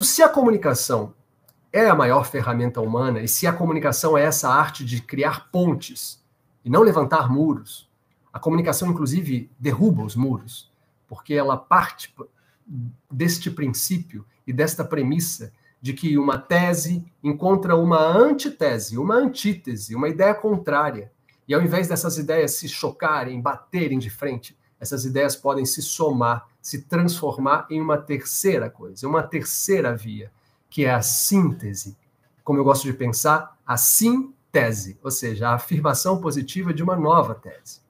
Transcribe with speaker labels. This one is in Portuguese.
Speaker 1: Se a comunicação é a maior ferramenta humana e se a comunicação é essa arte de criar pontes e não levantar muros, a comunicação, inclusive, derruba os muros, porque ela parte deste princípio e desta premissa de que uma tese encontra uma antitese, uma antítese, uma ideia contrária. E ao invés dessas ideias se chocarem, baterem de frente, essas ideias podem se somar se transformar em uma terceira coisa, uma terceira via, que é a síntese. Como eu gosto de pensar, a síntese, ou seja, a afirmação positiva de uma nova tese.